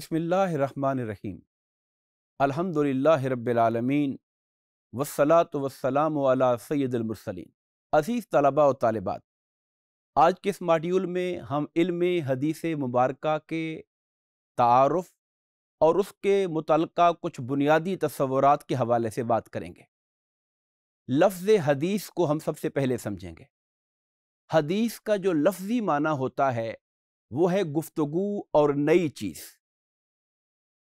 बसमीम अलहमदिल्ला रबालमीन वसलात वसलाम सैदुलमरसलिन अज़ीज़ तलबा और तालबात आज के इस मॉड्यूल में हम इल्म हदीस मुबारक के तारफ़ और उसके मुतल कुछ बुनियादी तस्वुरात के हवाले से बात करेंगे लफ्ज़ हदीस को हम सबसे पहले समझेंगे हदीस का जो लफ्ज़ी माना होता है वो है गुफ्तगु और नई चीज़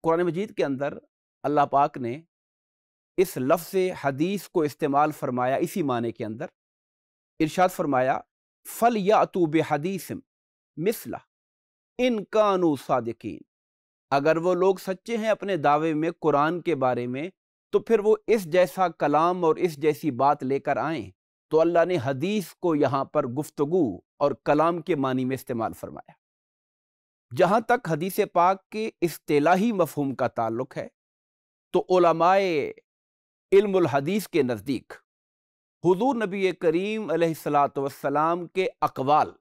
कुरान मजीद के अंदर अल्लाह पाक ने इस लफ्ज़ हदीस को इस्तेमाल फरमाया इसी माने के अंदर इरशाद फरमाया फ़ल या अतूब हदीस मिसला इन कानू अगर वो लोग सच्चे हैं अपने दावे में कुरान के बारे में तो फिर वो इस जैसा कलाम और इस जैसी बात लेकर आए तो अल्लाह ने हदीस को यहाँ पर गुफ्तगु और कलाम के मानी में इस्तेमाल फरमाया जहाँ तक हदीस पाक के असलाही मफहम का ताल्लुक है तो हदीस के नज़दीक हजूर नबी करीम सलाम के अकवाल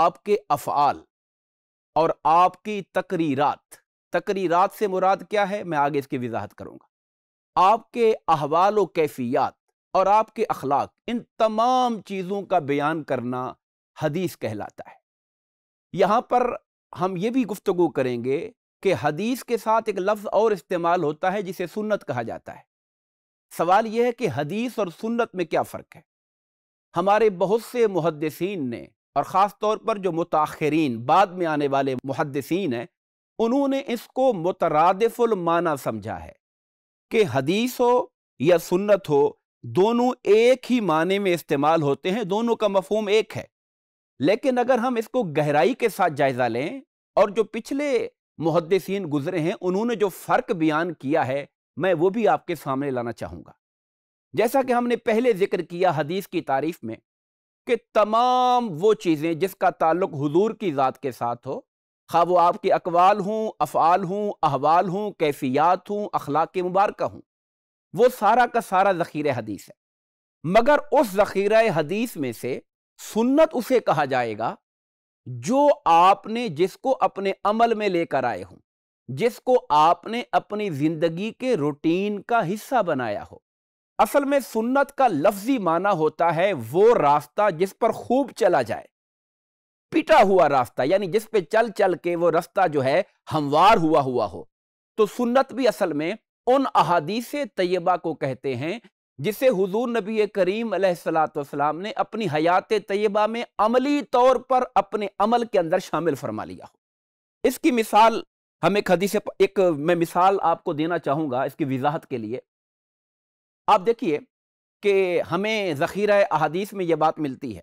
आपके अफ़ाल और आपकी तकरीरात तकरीरात से मुराद क्या है मैं आगे इसकी वजाहत करूँगा आपके अहवाल व कैफियात और आपके अखलाक इन तमाम चीज़ों का बयान करना हदीस कहलाता है यहाँ पर हम ये भी गुफ्तु करेंगे कि हदीस के साथ एक लफ्ज़ और इस्तेमाल होता है जिसे सुन्नत कहा जाता है सवाल यह है कि हदीस और सुन्नत में क्या फ़र्क है हमारे बहुत से मुहदसिन ने और ख़ास तौर पर जो मुताखरीन बाद में आने वाले मुहदसिन हैं उन्होंने इसको मुतरदफ़ुलमाना समझा है कि हदीस हो या सुन्नत हो दोनों एक ही माने में इस्तेमाल होते हैं दोनों का मफहम एक है लेकिन अगर हम इसको गहराई के साथ जायजा लें और जो पिछले मुहदसिन गुजरे हैं उन्होंने जो फ़र्क बयान किया है मैं वो भी आपके सामने लाना चाहूँगा जैसा कि हमने पहले जिक्र किया हदीस की तारीफ में कि तमाम वो चीज़ें जिसका ताल्लुक हजूर की ज़ात के साथ हो खा वो आपके अकवाल हों अफ़ाल हों अहवाल हों कैफियात हों अखलाक मुबारक हों वो सारा का सारा जखीरा हदीस है मगर उस जखीरा हदीस में से सुन्नत उसे कहा जाएगा जो आपने जिसको अपने अमल में लेकर आए हो जिसको आपने अपनी जिंदगी के रूटीन का हिस्सा बनाया हो असल में सुन्नत का लफ्जी माना होता है वो रास्ता जिस पर खूब चला जाए पिटा हुआ रास्ता यानी जिस पे चल चल के वो रास्ता जो है हमवार हुआ हुआ हो तो सुन्नत भी असल में उन अहादीसे तयबा को कहते हैं जिसे हुजूर नबी करीम सलाम ने अपनी हयात तयबा में अमली तौर पर अपने अमल के अंदर शामिल फरमा लिया हो इसकी मिसाल हमें खदी से एक मैं मिसाल आपको देना चाहूँगा इसकी वजाहत के लिए आप देखिए कि हमें ज़ख़ीरा अहादीस में यह बात मिलती है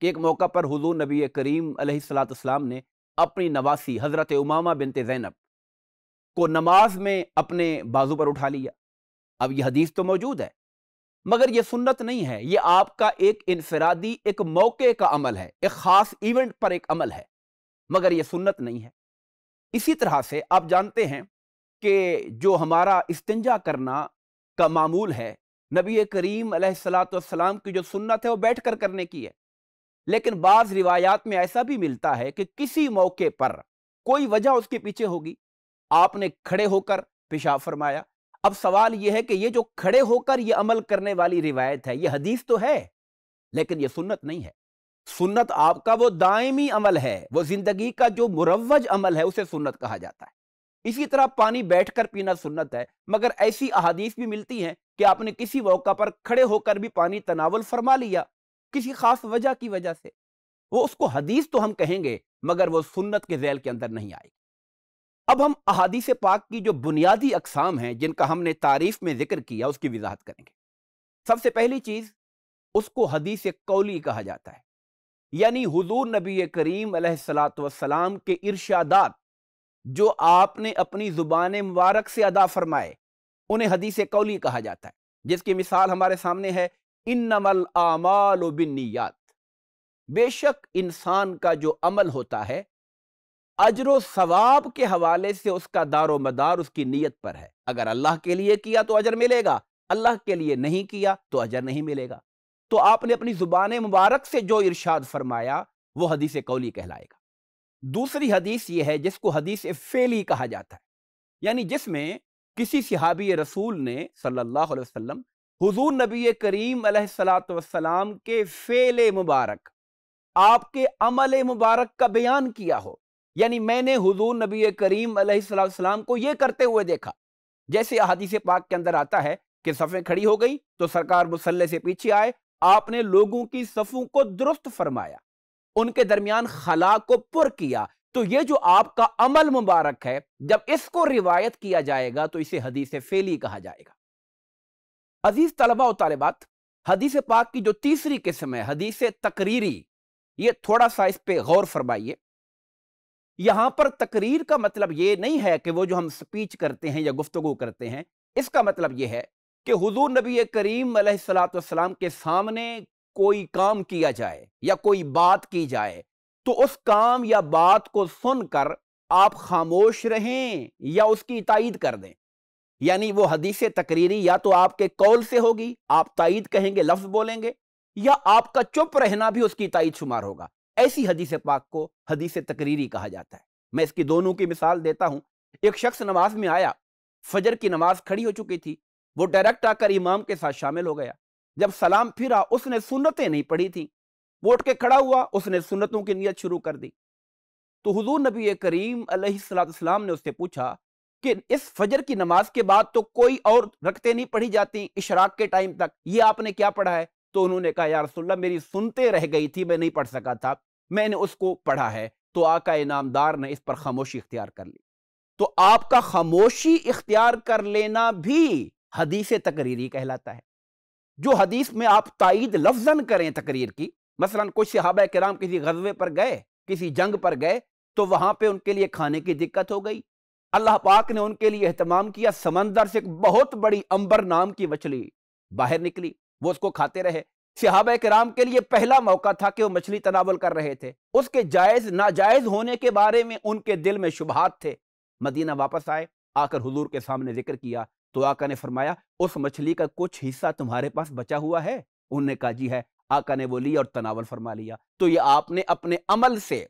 कि एक मौका पर हुजूर नबी करीम सलाम ने अपनी नवासी हज़रत उमामा बिनते ज़ैनब को नमाज में अपने बाजू पर उठा लिया अब यह हदीस तो मौजूद है मगर यह सुन्नत नहीं है यह आपका एक इनफरादी एक मौके का अमल है एक ख़ास इवेंट पर एक अमल है मगर यह सुन्नत नहीं है इसी तरह से आप जानते हैं कि जो हमारा इस्तंजा करना का मामूल है नबी करीम सलाम की जो सुन्नत है वो बैठ कर करने की है लेकिन बाज़ रिवायात में ऐसा भी मिलता है कि किसी मौके पर कोई वजह उसके पीछे होगी आपने खड़े होकर पेशाब फरमाया अब सवाल यह है कि ये जो खड़े होकर ये अमल करने वाली रिवायत है ये हदीस तो है लेकिन ये सुन्नत नहीं है सुन्नत आपका वो दायमी अमल है वो जिंदगी का जो मुरवज अमल है उसे सुन्नत कहा जाता है इसी तरह पानी बैठकर पीना सुन्नत है मगर ऐसी अहादीस भी मिलती हैं कि आपने किसी मौका पर खड़े होकर भी पानी तनावल फरमा लिया किसी खास वजह की वजह से वो उसको हदीस तो हम कहेंगे मगर वो सुन्नत के जैल के अंदर नहीं आएगी अब हम अहादीस पाक की जो बुनियादी अकसाम हैं जिनका हमने तारीफ में जिक्र किया उसकी वजाहत करेंगे सबसे पहली चीज़ उसको हदीस कौली कहा जाता है यानी हुजूर नबी करीम सलाम के इर्शादात जो आपने अपनी ज़ुबान मुबारक से अदा फरमाए उन्हें हदीस कौली कहा जाता है जिसकी मिसाल हमारे सामने है इन नमल आमाल बेशक इंसान का जो अमल होता है अजर सवाब के हवाले से उसका दारो मदार उसकी नीयत पर है अगर अल्लाह के लिए किया तो अजर मिलेगा अल्लाह के लिए नहीं किया तो अजर नहीं मिलेगा तो आपने अपनी जुबान मुबारक से जो इर्शाद फरमाया वो हदीस कौली कहलाएगा दूसरी हदीस ये है जिसको हदीस फेली कहा जाता है यानी जिसमें किसी सिहाबी रसूल ने सल्लल्लाहु अलैहि वसल्लम हुजूर नबी करीम सलाम के फेले मुबारक आपके अमल मुबारक का बयान किया हो यानी मैंने हुजूर नबी करीम अलैहिस्सलाम को यह करते हुए देखा जैसे अहादीस पाक के अंदर आता है कि सफ़ें खड़ी हो गई तो सरकार मुसल्ले से पीछे आए आपने लोगों की सफ़ों को दुरुस्त फरमाया उनके दरमियान खला को पुर किया तो ये जो आपका अमल मुबारक है जब इसको रिवायत किया जाएगा तो इसे हदीस फेली कहा जाएगा अजीज तलबा और तालिबात हदीस पाक की जो तीसरी किस्म है हदीस तकरीरी ये थोड़ा सा इस पर गौर फरमाइए यहां पर तकरीर का मतलब ये नहीं है कि वो जो हम स्पीच करते हैं या गुफ्तगु करते हैं इसका मतलब यह है कि हुजूर नबी करीम सलाम के सामने कोई काम किया जाए या कोई बात की जाए तो उस काम या बात को सुनकर आप खामोश रहें या उसकी तायद कर दें यानी वो हदीस तकरीरी या तो आपके कौल से होगी आप तायद कहेंगे लफ्ज बोलेंगे या आपका चुप रहना भी उसकी तायद शुमार होगा ऐसी हदीस पाक को हदीस तकरीरी कहा जाता है मैं इसकी दोनों की मिसाल देता हूँ एक शख्स नमाज में आया फजर की नमाज खड़ी हो चुकी थी वो डायरेक्ट आकर इमाम के साथ शामिल हो गया जब सलाम फिरा उसने सुन्नतें नहीं पढ़ी थी वो उठ के खड़ा हुआ उसने सुन्नतों की नीयत शुरू कर दी तो हुजूर नबी करीम सलाम ने उससे पूछा कि इस फजर की नमाज के बाद तो कोई और रखते नहीं पढ़ी जाती इशराक के टाइम तक ये आपने क्या पढ़ा है तो उन्होंने कहा यार सुल्ला मेरी सुनते रह गई थी मैं नहीं पढ़ सका था मैंने उसको पढ़ा है तो आका इनामदार ने इस पर खामोशी इख्तियार कर ली तो आपका खामोशी इख्तियार कर लेना भी हदीस तकरीरी कहलाता है जो हदीस में आप ताइद लफजन करें तकरीर की मसलन कुछ सहाबा कराम किसी गजबे पर गए किसी जंग पर गए तो वहां पे उनके लिए खाने की दिक्कत हो गई अल्लाह पाक ने उनके लिए एहतमाम किया समंदर से एक बहुत बड़ी अंबर नाम की मछली बाहर निकली वो उसको खाते रहे सिहाब कराम के लिए पहला मौका था कि वो मछली तनावल कर रहे थे उसके जायज़ नाजायज़ होने के बारे में उनके दिल में शुभहात थे मदीना वापस आए आकर हुजूर के सामने जिक्र किया तो आका ने फरमाया उस मछली का कुछ हिस्सा तुम्हारे पास बचा हुआ है उनने कहा जी है आका ने वो लिया और तनावल फरमा लिया तो ये आपने अपने अमल से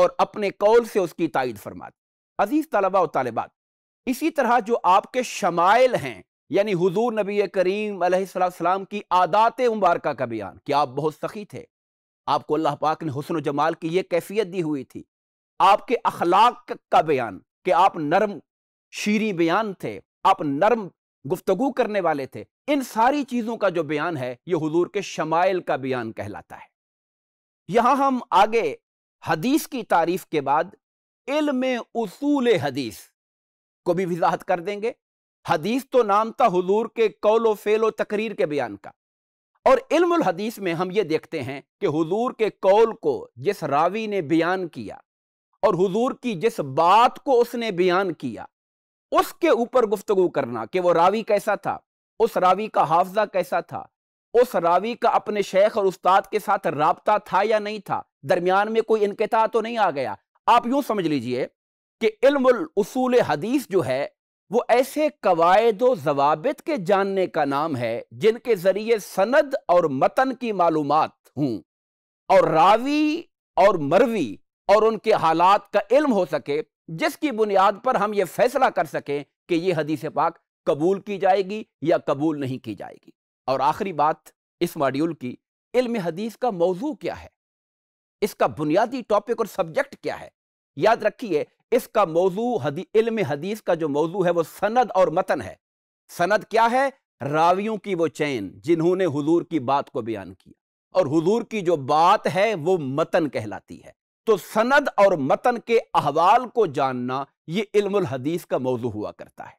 और अपने कौल से उसकी तायद फरमा दी अजीज़ तलबा और तालिबात इसी तरह जो आपके शमाइल हैं यानी हुजूर नबी करीम सलाम की आदात मुबारक का बयान कि आप बहुत सखी थे आपको अल्लाह पाक ने हुसन जमाल की यह कैफियत दी हुई थी आपके अखलाक का बयान कि आप नरम शीरी बयान थे आप नरम गुफ्तगु करने वाले थे इन सारी चीज़ों का जो बयान है ये हजूर के शमाइल का बयान कहलाता है यहां हम आगे हदीस की तारीफ के बाद इल्म उसूल हदीस को भी वजाहत कर देंगे हदीस तो नाम था हुजूर के कौलो फेलो तकरीर के बयान का और इल्मुल हदीस में हम ये देखते हैं कि हुजूर के कौल को जिस रावी ने बयान किया और हुजूर की जिस बात को उसने बयान किया उसके ऊपर गुफ्तगु करना कि वो रावी कैसा था उस रावी का हाफजा कैसा था उस रावी का अपने शेख और उस्ताद के साथ रबता था या नहीं था दरमियान में कोई इनकता तो नहीं आ गया आप यूं समझ लीजिए कि इल्मुल उसूल हदीस जो है वो ऐसे कवायद जवाबित के जानने का नाम है जिनके ज़रिए सनद और मतन की मालूम हूं और रावी और मरवी और उनके हालात का इल्म हो सके जिसकी बुनियाद पर हम ये फैसला कर सकें कि ये हदीस पाक कबूल की जाएगी या कबूल नहीं की जाएगी और आखिरी बात इस मॉड्यूल की इल्म हदीस का मौजू क्या है इसका बुनियादी टॉपिक और सब्जेक्ट क्या है याद रखिए इसका मौजू हदी, इल्म हदीस का जो मौजू है वो सनद और मतन है सनद क्या है रावियों की वो चैन जिन्होंने हुजूर की बात को बयान किया और हुजूर की जो बात है वो मतन कहलाती है तो सनद और मतन के अहवाल को जानना ये इल्मुल हदीस का मौजू हुआ करता है